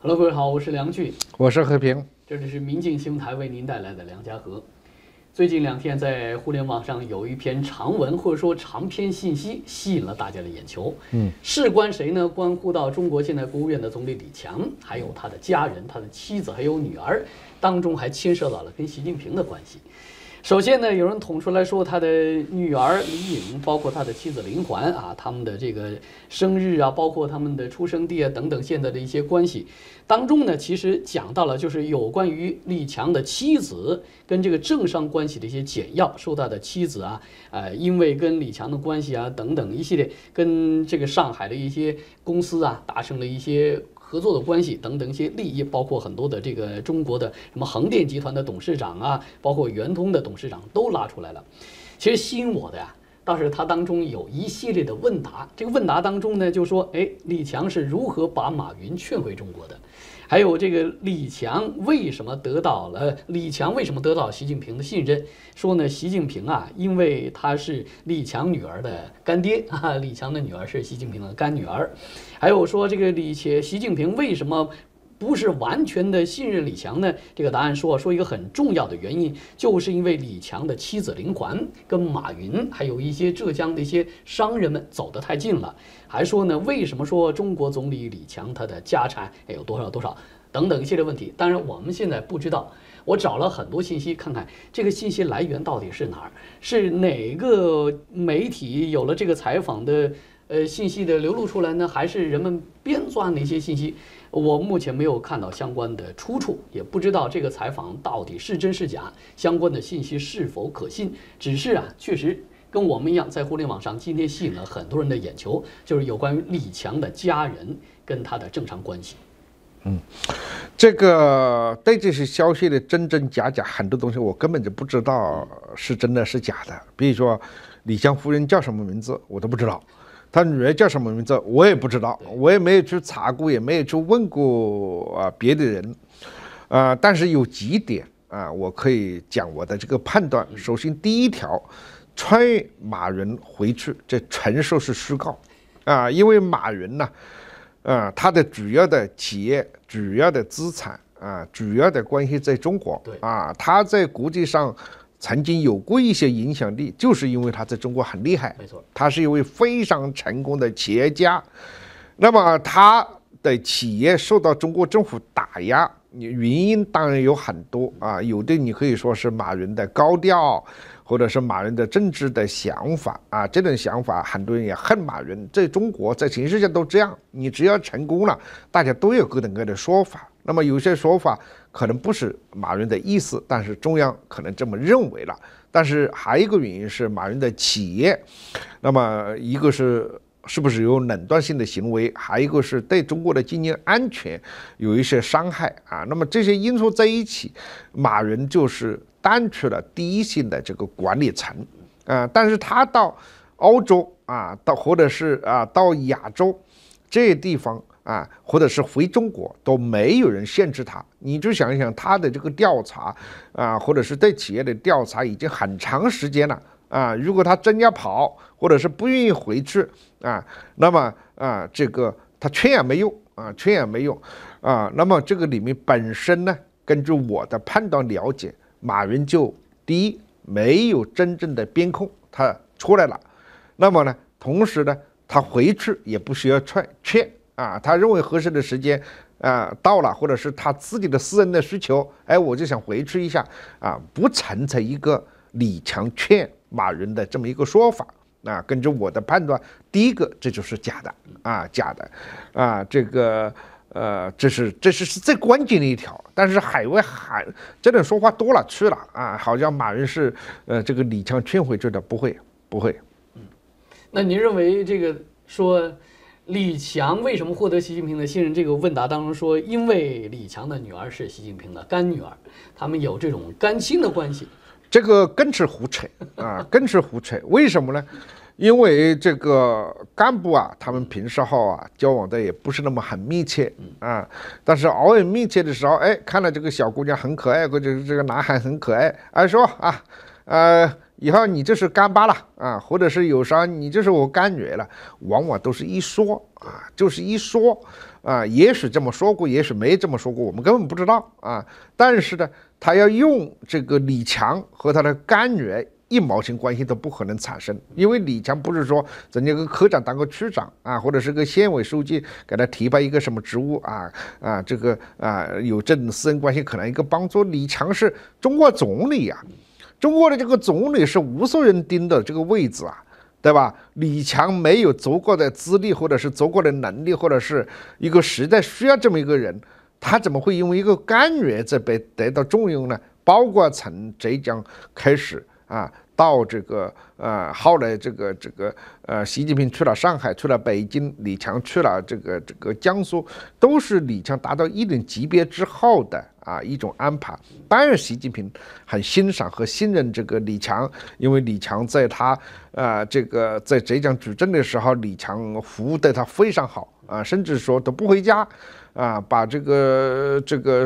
Hello，各位好，我是梁俊，我是和平，这里是民进新闻台为您带来的《梁家河》。最近两天，在互联网上有一篇长文或者说长篇信息吸引了大家的眼球。嗯，事关谁呢？关乎到中国现代国务院的总理李强，还有他的家人、他的妻子，还有女儿，当中还牵涉到了跟习近平的关系。首先呢，有人捅出来说他的女儿李颖，包括他的妻子林环啊，他们的这个生日啊，包括他们的出生地啊等等，现在的一些关系当中呢，其实讲到了就是有关于李强的妻子跟这个政商关系的一些简要，说他的妻子啊，呃，因为跟李强的关系啊等等一系列跟这个上海的一些公司啊达成了一些。合作的关系等等一些利益，包括很多的这个中国的什么恒电集团的董事长啊，包括圆通的董事长都拉出来了。其实吸引我的呀，倒是他当中有一系列的问答。这个问答当中呢，就说，哎，李强是如何把马云劝回中国的？还有这个李强为什么得到了李强为什么得到习近平的信任？说呢，习近平啊，因为他是李强女儿的干爹啊，李强的女儿是习近平的干女儿。还有说这个李且习近平为什么？不是完全的信任李强呢？这个答案说说一个很重要的原因，就是因为李强的妻子林环跟马云还有一些浙江的一些商人们走得太近了。还说呢，为什么说中国总理李强他的家产有多少多少，等等一系列问题。当然我们现在不知道，我找了很多信息看看这个信息来源到底是哪儿，是哪个媒体有了这个采访的。呃，信息的流露出来呢，还是人们编撰的一些信息？我目前没有看到相关的出处，也不知道这个采访到底是真是假，相关的信息是否可信？只是啊，确实跟我们一样，在互联网上今天吸引了很多人的眼球，就是有关于李强的家人跟他的正常关系。嗯，这个对这些消息的真真假假，很多东西我根本就不知道是真的，是假的。比如说，李湘夫人叫什么名字，我都不知道。他女儿叫什么名字？我也不知道，我也没有去查过，也没有去问过啊别的人，啊，但是有几点啊，我可以讲我的这个判断。首先，第一条，穿越马云回去，这纯属是虚构，啊，因为马云呢，啊，他的主要的企业、主要的资产啊、主要的关系在中国，啊，他在国际上。曾经有过一些影响力，就是因为他在中国很厉害。没错，他是一位非常成功的企业家。那么他的企业受到中国政府打压，原因当然有很多啊。有的你可以说是马云的高调，或者是马云的政治的想法啊。这种想法，很多人也恨马云。在中国，在全世界都这样。你只要成功了，大家都有各种各样的说法。那么有些说法可能不是马云的意思，但是中央可能这么认为了。但是还一个原因是马云的企业，那么一个是是不是有垄断性的行为，还一个是对中国的经济安全有一些伤害啊。那么这些因素在一起，马云就是淡出了第一线的这个管理层啊。但是他到欧洲啊，到或者是啊，到亚洲这地方。啊，或者是回中国都没有人限制他，你就想一想他的这个调查，啊，或者是对企业的调查已经很长时间了啊。如果他真要跑，或者是不愿意回去啊，那么啊，这个他劝也没用啊，劝也没用啊。那么这个里面本身呢，根据我的判断了解，马云就第一没有真正的边控，他出来了，那么呢，同时呢，他回去也不需要劝劝。啊，他认为合适的时间，啊到了，或者是他自己的私人的需求，哎，我就想回去一下啊，不存在一个李强劝马云的这么一个说法啊。根据我的判断，第一个这就是假的啊，假的啊，这个呃，这是这是是最关键的一条。但是海外海这种说话多了去了啊，好像马云是呃这个李强劝回去的，不会不会。嗯，那您认为这个说？李强为什么获得习近平的信任？这个问答当中说，因为李强的女儿是习近平的干女儿，他们有这种干亲的关系。这个更是胡扯啊，更是胡扯！为什么呢？因为这个干部啊，他们平时好啊，交往的也不是那么很密切啊。但是偶尔密切的时候，哎，看到这个小姑娘很可爱，或者这个男孩很可爱，哎说啊，呃。以后你就是干爸了啊，或者是有啥你就是我干女儿了，往往都是一说啊，就是一说啊，也许这么说过，也许没这么说过，我们根本不知道啊。但是呢，他要用这个李强和他的干女儿一毛钱关系都不可能产生，因为李强不是说曾经个科长当个区长啊，或者是个县委书记给他提拔一个什么职务啊啊这个啊有这种私人关系可能一个帮助，李强是中国总理呀。中国的这个总理是无数人盯的这个位置啊，对吧？李强没有足够的资历，或者是足够的能力，或者是一个时代需要这么一个人，他怎么会因为一个干儿在被得到重用呢？包括从浙江开始啊。到这个呃，后来这个这个呃，习近平去了上海，去了北京，李强去了这个这个江苏，都是李强达到一定级别之后的啊一种安排。当然，习近平很欣赏和信任这个李强，因为李强在他啊这个在浙江主政的时候，李强服务对他非常好啊，甚至说都不回家啊，把这个这个。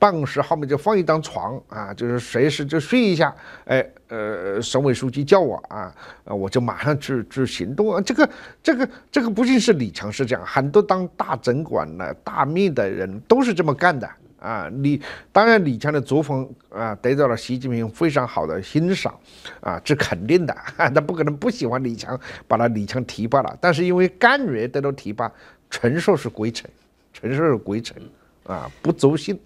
办公室后面就放一张床啊，就是随时就睡一下。哎，呃，省委书记叫我啊，我就马上去去行动啊。这个这个这个，不仅是李强是这样，很多当大总管的大秘的人都是这么干的啊。李当然李强的作风啊，得到了习近平非常好的欣赏啊，这肯定的。他不可能不喜欢李强，把他李强提拔了。但是因为干员得到提拔，纯属是鬼扯，纯属是鬼扯啊，不足心。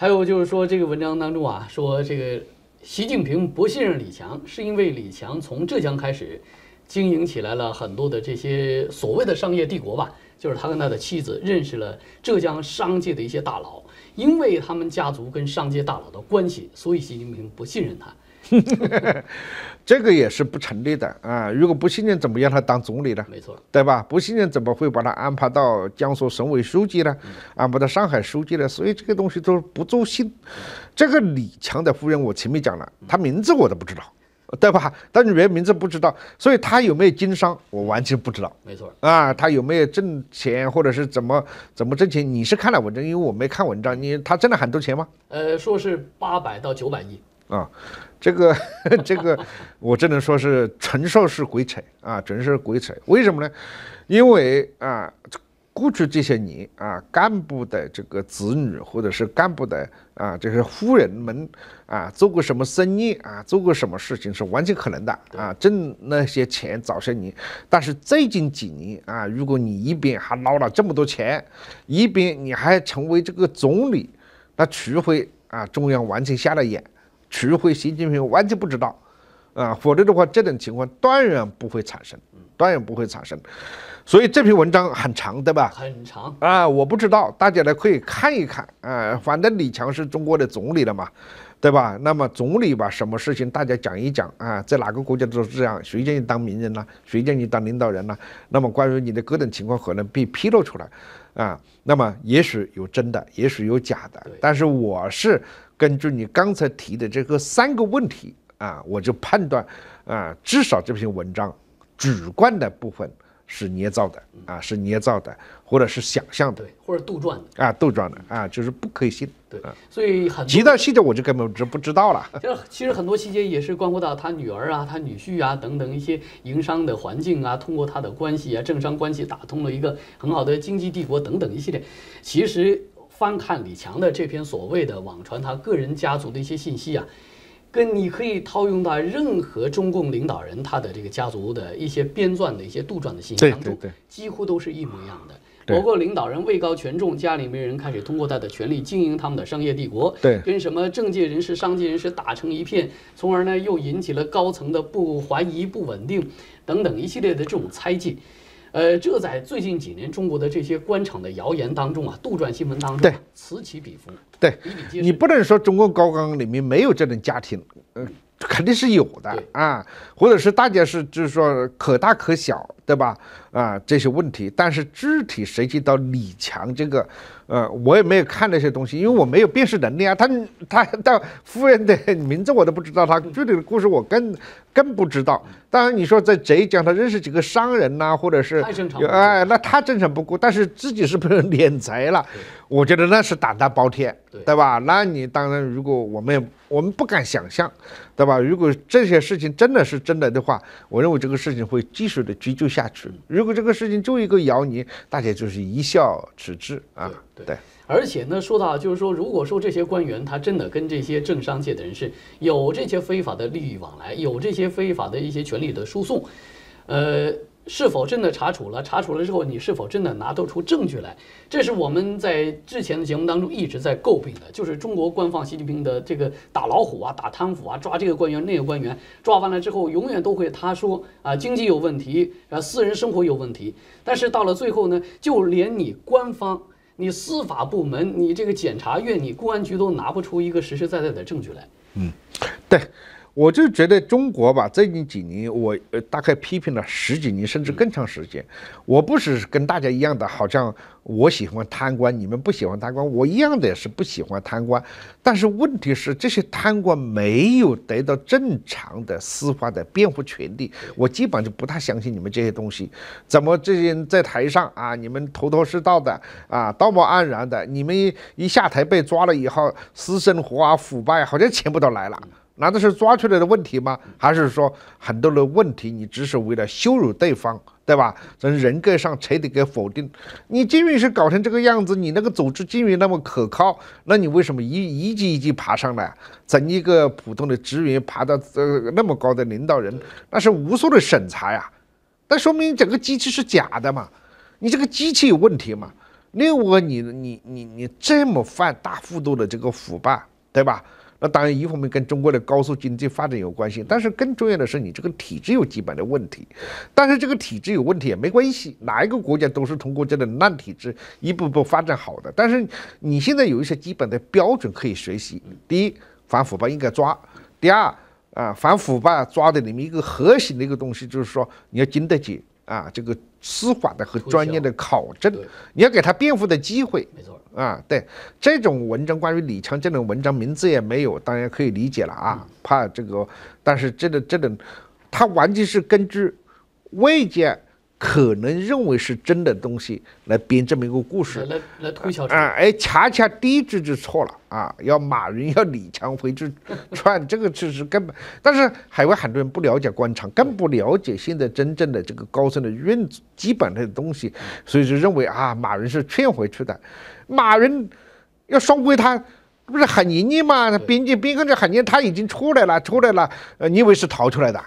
还有就是说，这个文章当中啊，说这个习近平不信任李强，是因为李强从浙江开始经营起来了很多的这些所谓的商业帝国吧，就是他跟他的妻子认识了浙江商界的一些大佬。因为他们家族跟商界大佬的关系，所以习近平不信任他，这个也是不成立的啊！如果不信任，怎么让他当总理呢？没错，对吧？不信任怎么会把他安排到江苏省委书记呢？安排到上海书记呢？所以这个东西都不足信。这个李强的夫人，我前面讲了，他名字我都不知道。对吧？但是人名字不知道，所以他有没有经商，我完全不知道。没错啊，他有没有挣钱，或者是怎么怎么挣钱？你是看了文章，因为我没看文章。你他挣了很多钱吗？呃，说是八百到九百亿啊，这个 这个，我只能说是纯受，是鬼扯啊，纯是鬼扯。为什么呢？因为啊。过去这些年啊，干部的这个子女或者是干部的啊，这些夫人们啊，做过什么生意啊，做过什么事情是完全可能的啊，挣那些钱早些年。但是最近几年啊，如果你一边还捞了这么多钱，一边你还成为这个总理，那除非啊，中央完全瞎了眼，除非习近平完全不知道。啊，否则的话，这种情况断然不会产生，断然不会产生。所以这篇文章很长，对吧？很长啊，我不知道，大家呢可以看一看啊。反正李强是中国的总理了嘛，对吧？那么总理吧，什么事情大家讲一讲啊？在哪个国家都是这样，谁叫你当名人呢？谁叫你当领导人呢？那么关于你的各种情况，可能被披露出来啊。那么也许有真的，也许有假的。但是我是根据你刚才提的这个三个问题。啊，我就判断，啊，至少这篇文章主观的部分是捏造的，啊，是捏造的，或者是想象的，或者杜撰的，啊，杜撰的，啊，就是不可以信。对，所以很极端细节我就根本就不知道了。其实，其实很多细节也是关乎到他女儿啊、他女婿啊等等一些营商的环境啊，通过他的关系啊、政商关系打通了一个很好的经济帝国等等一系列。其实翻看李强的这篇所谓的网传他个人家族的一些信息啊。跟你可以套用到任何中共领导人他的这个家族的一些编撰的一些杜撰的信息当中，几乎都是一模一样的。包括领导人位高权重，家里没人，开始通过他的权力经营他们的商业帝国，对，跟什么政界人士、商界人士打成一片，从而呢又引起了高层的不怀疑、不稳定等等一系列的这种猜忌。呃，这在最近几年中国的这些官场的谣言当中啊，杜撰新闻当中，对，此起彼伏。对，你不能说中国高纲里面没有这种家庭，嗯，肯定是有的啊，或者是大家是就是说可大可小，对吧？啊，这些问题，但是具体涉及到李强这个，呃，我也没有看那些东西，因为我没有辨识能力啊。他他到夫人的名字我都不知道，他具体的故事我更更不知道。当然你说在浙江，他认识几个商人呐，或者是哎，那太正常不过。但是自己是不是敛 财了？我觉得那是胆大包天，对对吧？那你当然，如果我们我们不敢想象，对吧？如果这些事情真的是真的的话，我认为这个事情会继续的追究下去。如果这个事情就一个谣言，大家就是一笑置之啊。对，而且呢，说到就是说，如果说这些官员他真的跟这些政商界的人是有这些非法的利益往来，有这些非法的一些权利的输送，呃。是否真的查处了？查处了之后，你是否真的拿得出证据来？这是我们在之前的节目当中一直在诟病的，就是中国官方习近平的这个打老虎啊、打贪腐啊、抓这个官员、那个官员，抓完了之后，永远都会他说啊，经济有问题，啊，私人生活有问题。但是到了最后呢，就连你官方、你司法部门、你这个检察院、你公安局都拿不出一个实实在在的证据来。嗯，对。我就觉得中国吧，最近几年我呃大概批评了十几年甚至更长时间。我不是跟大家一样的，好像我喜欢贪官，你们不喜欢贪官，我一样的是不喜欢贪官。但是问题是，这些贪官没有得到正常的司法的辩护权利，我基本上就不太相信你们这些东西。怎么这些在台上啊，你们头头是道的啊，道貌岸然的，你们一一下台被抓了以后，私生活啊、腐败好像全部都来了。难道是抓出来的问题吗？还是说很多的问题你只是为了羞辱对方，对吧？从人格上彻底给否定。你金然是搞成这个样子，你那个组织经营那么可靠，那你为什么一一级一级爬上来，从一个普通的职员爬到呃那么高的领导人？那是无数的审查呀，那说明整个机器是假的嘛？你这个机器有问题嘛？另外，你你你你这么犯大幅度的这个腐败，对吧？那当然，一方面跟中国的高速经济发展有关系，但是更重要的是你这个体制有基本的问题。但是这个体制有问题也没关系，哪一个国家都是通过这种烂体制一步步发展好的。但是你现在有一些基本的标准可以学习：第一，反腐败应该抓；第二，啊，反腐败抓的里面一个核心的一个东西就是说你要经得起。啊，这个司法的和专业的考证，你要给他辩护的机会。啊，对这种文章，关于李强这种文章名字也没有，当然可以理解了啊，怕这个，但是这个这种，他完全是根据外界。可能认为是真的东西来编这么一个故事，来来推销。啊，哎，恰恰第一句就错了啊！要马云要李强回去串，这个其实根本。但是海外很多人不了解官场，更不了解现在真正的这个高层的运基本的东西，所以就认为啊，马云是劝回去的，马云要双规他，不是很严厉嘛？边界边更这很严，他已经出来了出来了，呃，你以为是逃出来的？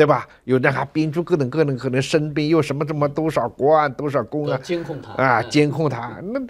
对吧？有的还编出各种各种可能，生病又什么什么多少官多少公啊？监控他啊，监控他。那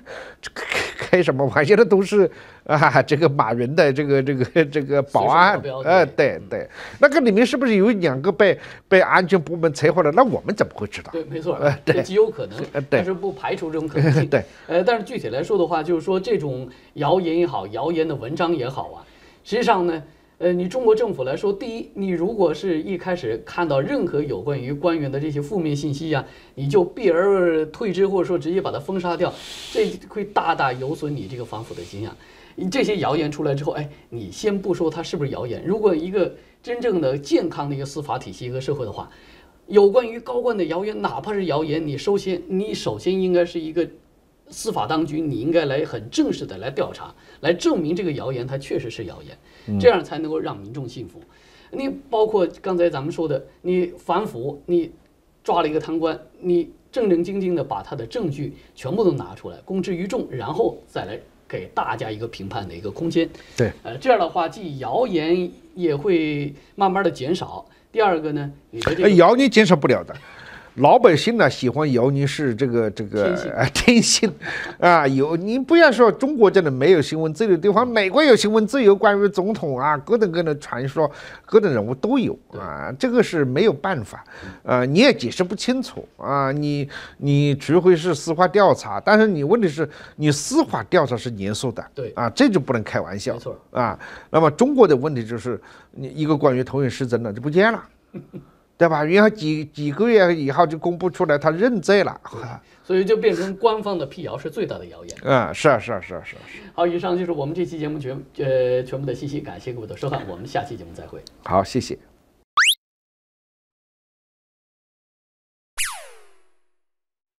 开什么玩笑那都是啊，这个马云的这个这个这个保安，呃，对对。那个里面是不是有两个被被安全部门查获了？那我们怎么会知道？对，没错，对，极有可能，但是不排除这种可 能性。对，呃，但是具体来说的话，就是说这种谣言也好，谣言的文章也好啊，实际上呢。呃，你中国政府来说，第一，你如果是一开始看到任何有关于官员的这些负面信息呀，你就避而退之，或者说直接把它封杀掉，这会大大有损你这个反腐的形象。你这些谣言出来之后，哎，你先不说它是不是谣言，如果一个真正的健康的一个司法体系和社会的话，有关于高官的谣言，哪怕是谣言，你首先你首先应该是一个。司法当局，你应该来很正式的来调查，来证明这个谣言它确实是谣言，这样才能够让民众信服。你包括刚才咱们说的，你反腐，你抓了一个贪官，你正正经经的把他的证据全部都拿出来，公之于众，然后再来给大家一个评判的一个空间。对，呃，这样的话，既谣言也会慢慢的减少。第二个呢，谣言减少不了的。老百姓呢喜欢谣言是这个这个天性，啊，有你不要说中国真的没有新闻自由地方，美国有新闻自由，关于总统啊各种各样的传说，各种人物都有啊，这个是没有办法，呃，你也解释不清楚啊，你你除非是司法调查，但是你问题是你司法调查是严肃的，对啊，这就不能开玩笑，啊，那么中国的问题就是你一个关于投影失真了就不见了。对吧？然后几几个月以后就公布出来，他认罪了，所以就变成官方的辟谣是最大的谣言。嗯，是啊，是啊，是啊，是啊。好，以上就是我们这期节目全呃全部的信息，感谢各位的收看，我们下期节目再会。好，谢谢。